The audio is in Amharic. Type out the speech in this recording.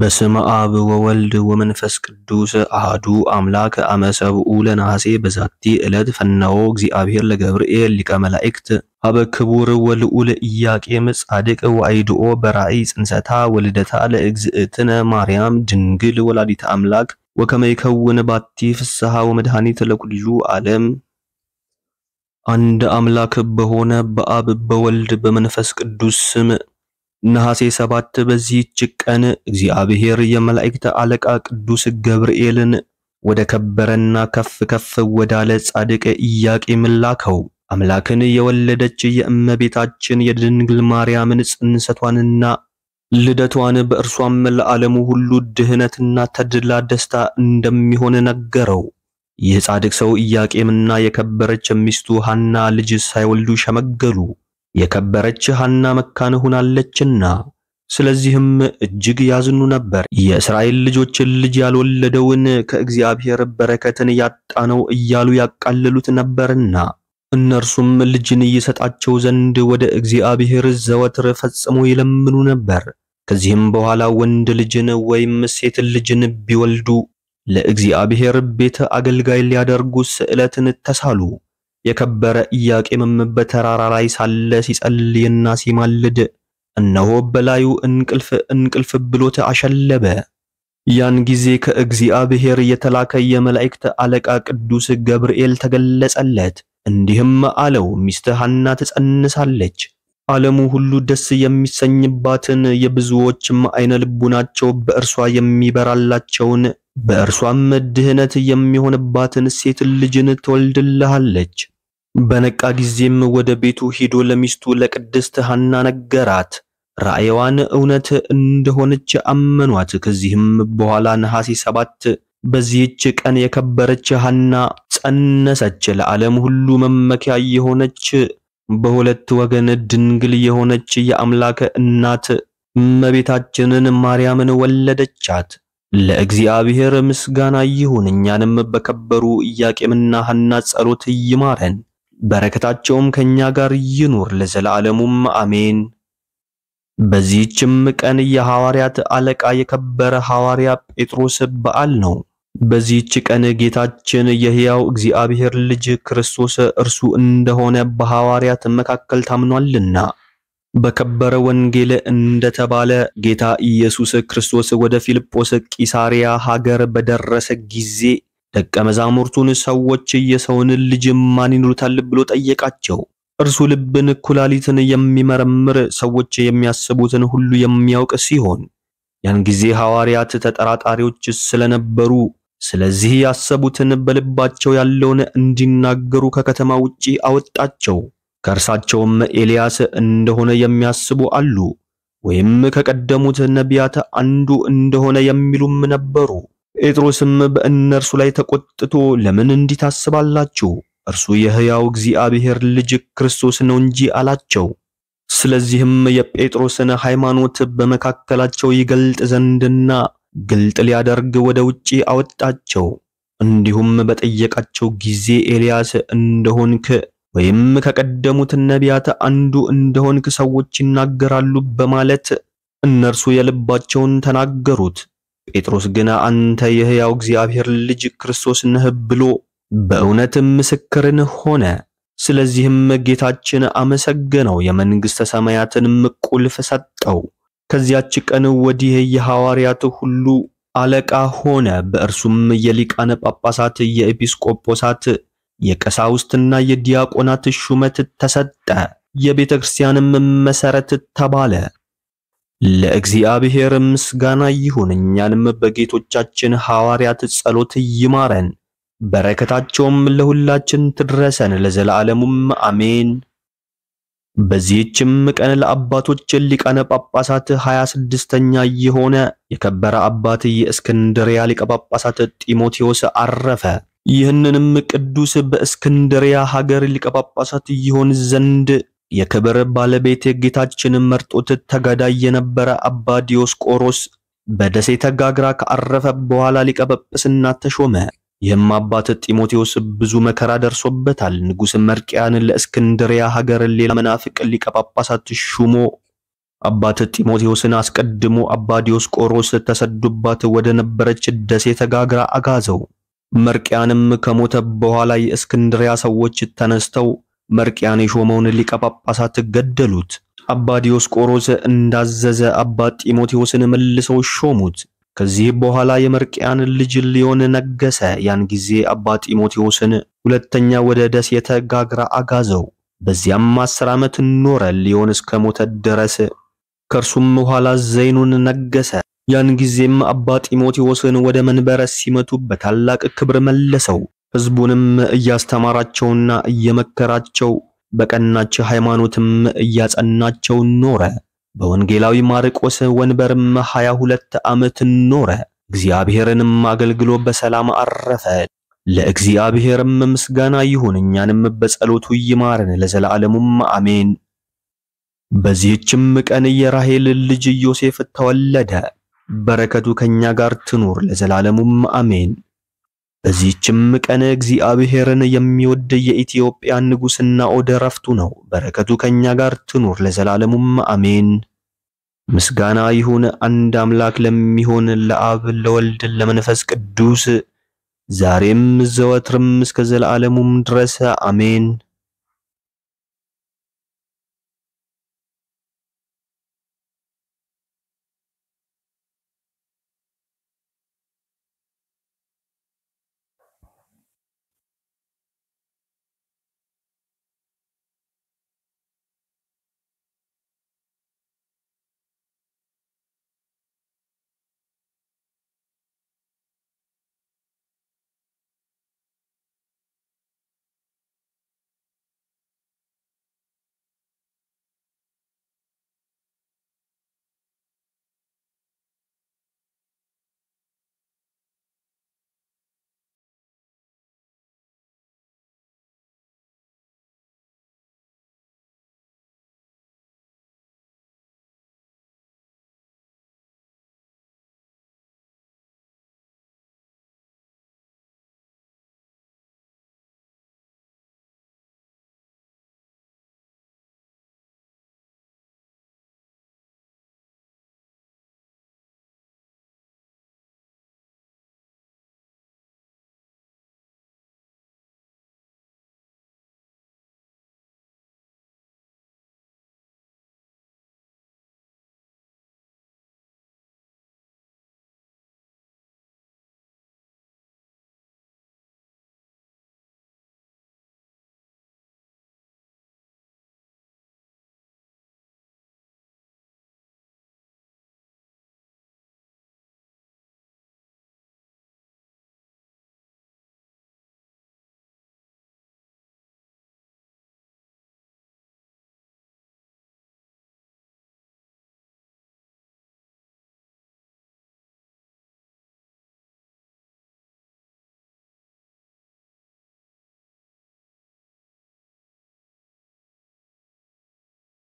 በስም አብ ወወልድ ወመንፈስ ቅዱስ አሃዱ አምላክ አመሰብኡ ለነሐሴ በዛቲ ዕለት ፈነወ እግዚአብሔር ለገብርኤል ሊቀ መላእክት አበ ክቡር ወልዑል ኢያቄም ጻድቅ ወአይድኦ በራእይ ጽንሰታ ወልደታ ለእግዝእትነ ማርያም ድንግል ወላዲተ አምላክ ወከመይከውን ባቲ ፍስሐ ወመድኃኒት ለኩሉ ዓለም አንድ አምላክ በሆነ በአብ በወልድ በመንፈስ ቅዱስ ስም ነሐሴ ሰባት በዚህች ቀን እግዚአብሔር የመላእክት አለቃ ቅዱስ ገብርኤልን ወደ ከበረና ከፍ ከፍ ወዳለ ጻድቅ ኢያቄም ላከው። አምላክን የወለደች የእመቤታችን የድንግል ማርያምን ጽንሰቷንና ልደቷን በእርሷም ለዓለሙ ሁሉ ድህነትና ተድላ ደስታ እንደሚሆን ነገረው። ይህ ጻድቅ ሰው ኢያቄምና የከበረች ሚስቱ ሐና ልጅ ሳይወልዱ ሸመገሉ። የከበረች ሐና መካን ሆናለችና፣ ስለዚህም እጅግ ያዝኑ ነበር። የእስራኤል ልጆችን ልጅ ያልወለደውን ከእግዚአብሔር በረከትን ያጣነው እያሉ ያቃልሉት ነበርና እነርሱም ልጅን ይሰጣቸው ዘንድ ወደ እግዚአብሔር ዘወትር ፈጽሞ ይለምኑ ነበር። ከዚህም በኋላ ወንድ ልጅን ወይም ሴት ልጅን ቢወልዱ ለእግዚአብሔር ቤት አገልጋይ ሊያደርጉ ስዕለትን ተሳሉ። የከበረ ኢያቄምም በተራራ ላይ ሳለ ሲጸልይና ሲማልድ እነሆ በላዩ እንቅልፍ እንቅልፍ ብሎት አሸለበ። ያን ጊዜ ከእግዚአብሔር የተላከ የመላእክት አለቃ ቅዱስ ገብርኤል ተገለጸለት፣ እንዲህም አለው ሚስት ሐና ትጸንሳለች፣ ዓለሙ ሁሉ ደስ የሚሰኝባትን የብዙዎችም አይነ ልቡናቸው በእርሷ የሚበራላቸውን በእርሷም ድህነት የሚሆንባትን ሴት ልጅን ትወልድልሃለች። በነቃ ጊዜም ወደ ቤቱ ሂዶ ለሚስቱ ለቅድስት ሐና ነገራት። ራእይዋን እውነት እንደሆነች አመኗት። ከዚህም በኋላ ነሐሴ ሰባት በዚህች ቀን የከበረች ሐና ጸነሰች። ለዓለም ሁሉ መመኪያ የሆነች በሁለት ወገን ድንግል የሆነች የአምላክ እናት እመቤታችንን ማርያምን ወለደቻት። ለእግዚአብሔር ምስጋና ይሁን። እኛንም በከበሩ ኢያቄምና ሐና ጸሎት ይማረን፣ በረከታቸውም ከኛ ጋር ይኑር ለዘላለሙም አሜን። በዚህችም ቀን የሐዋርያት አለቃ የከበረ ሐዋርያ ጴጥሮስ በዓል ነው። በዚህች ቀን ጌታችን የሕያው እግዚአብሔር ልጅ ክርስቶስ እርሱ እንደሆነ በሐዋርያት መካከል ታምኗልና በከበረ ወንጌል እንደተባለ ጌታ ኢየሱስ ክርስቶስ ወደ ፊልጶስ ቂሳሪያ ሀገር በደረሰ ጊዜ ደቀ መዛሙርቱን ሰዎች የሰውን ልጅ ማን ይሉታል ብሎ ጠየቃቸው። እርሱ ልብን፣ ኩላሊትን የሚመረምር ሰዎች የሚያስቡትን ሁሉ የሚያውቅ ሲሆን ያን ጊዜ ሐዋርያት ተጠራጣሪዎች ስለነበሩ ስለዚህ ያሰቡትን በልባቸው ያለውን እንዲናገሩ ከከተማ ውጪ አወጣቸው። ከእርሳቸውም ኤልያስ እንደሆነ የሚያስቡ አሉ፣ ወይም ከቀደሙት ነቢያት አንዱ እንደሆነ የሚሉም ነበሩ። ጴጥሮስም በእነርሱ ላይ ተቆጥቶ ለምን እንዲህ ታስባላችሁ? እርሱ የሕያው እግዚአብሔር ልጅ ክርስቶስ ነው እንጂ አላቸው። ስለዚህም የጴጥሮስን ሃይማኖት በመካከላቸው ይገልጥ ዘንድና ግልጥ ሊያደርግ ወደ ውጪ አወጣቸው። እንዲሁም በጠየቃቸው ጊዜ ኤልያስ እንደሆንክ ወይም ከቀደሙት ነቢያት አንዱ እንደሆንክ ሰዎች ይናገራሉ በማለት እነርሱ የልባቸውን ተናገሩት። ጴጥሮስ ግን አንተ የሕያው እግዚአብሔር ልጅ ክርስቶስ ነህ ብሎ በእውነት ምስክርን ሆነ። ስለዚህም ጌታችን አመሰገነው፣ የመንግሥተ ሰማያትንም ቁልፍ ሰጠው። ከዚያች ቀን ወዲህ የሐዋርያት ሁሉ አለቃ ሆነ። በእርሱም የሊቃነ ጳጳሳት፣ የኤጲስቆጶሳት የቀሳውስትና የዲያቆናት ሹመት ተሰጠ። የቤተ ክርስቲያንም መሰረት ተባለ። ለእግዚአብሔር ምስጋና ይሁን። እኛንም በጌቶቻችን ሐዋርያት ጸሎት ይማረን፣ በረከታቸውም ለሁላችን ትድረሰን ለዘላለሙም አሜን። በዚህችም ቀን ለአባቶች ሊቃነ ጳጳሳት 26ኛ የሆነ የከበረ አባት የእስክንድርያ ሊቀ ጳጳሳት ጢሞቴዎስ አረፈ። ይህንንም ቅዱስ በእስክንድሪያ ሀገር ሊቀጳጳሳት ይሆን ዘንድ የክብር ባለቤት ጌታችን መርጦት ተጋዳይ የነበረ አባ ዲዮስቆሮስ በደሴ ተጋግራ ካረፈ በኋላ ሊቀጳጳስና ተሾመ። ይህም አባት ጢሞቴዎስ ብዙ መከራ ደርሶበታል። ንጉሥ መርቅያን ለእስክንድሪያ ሀገር ሌላ መናፍቅ ሊቀጳጳሳት ሹሞ አባት ጢሞቴዎስን አስቀድሞ አባ ዲዮስቆሮስ ተሰዶባት ወደ ነበረች ደሴ ተጋግራ አጋዘው። መርቅያንም ከሞተ በኋላ የእስክንድሪያ ሰዎች ተነስተው መርቅያን የሾመውን ሊቀ ጳጳሳት ገደሉት። አባ ዲዮስቆሮስ እንዳዘዘ አባ ጢሞቴዎስን መልሰው ሾሙት። ከዚህ በኋላ የመርቅያን ልጅ ሊዮን ነገሰ። ያን ጊዜ አባ ጢሞቴዎስን ሁለተኛ ወደ ደሴተ ጋግራ አጋዘው። በዚያም አስር ዓመት ኖረ፣ ሊዮን እስከ ሞተ ድረስ። ከእርሱም በኋላ ዘይኑን ነገሰ። ያን ጊዜም አባ ጢሞቴዎስን ወደ መንበረ ሲመቱ በታላቅ ክብር መለሰው። ሕዝቡንም እያስተማራቸውና እየመከራቸው በቀናች ሃይማኖትም እያጸናቸው ኖረ። በወንጌላዊ ማርቆስ ወንበርም ሀያ ሁለት ዓመት ኖረ። እግዚአብሔርንም አገልግሎ በሰላም አረፈ። ለእግዚአብሔርም ምስጋና ይሁን፣ እኛንም በጸሎቱ ይማረን ለዘላለሙም አሜን። በዚህችም ቀን የራሄል ልጅ ዮሴፍ ተወለደ። በረከቱ ከኛ ጋር ትኑር ለዘላለሙም አሜን። በዚህችም ቀን እግዚአብሔርን የሚወድ የኢትዮጵያ ንጉሥና ወደ ረፍቱ ነው። በረከቱ ከኛ ጋር ትኑር ለዘላለሙም አሜን። ምስጋና ይሁን አንድ አምላክ ለሚሆን ለአብ ለወልድ ለመንፈስ ቅዱስ ዛሬም ዘወትርም እስከ ዘላለሙም ድረስ አሜን።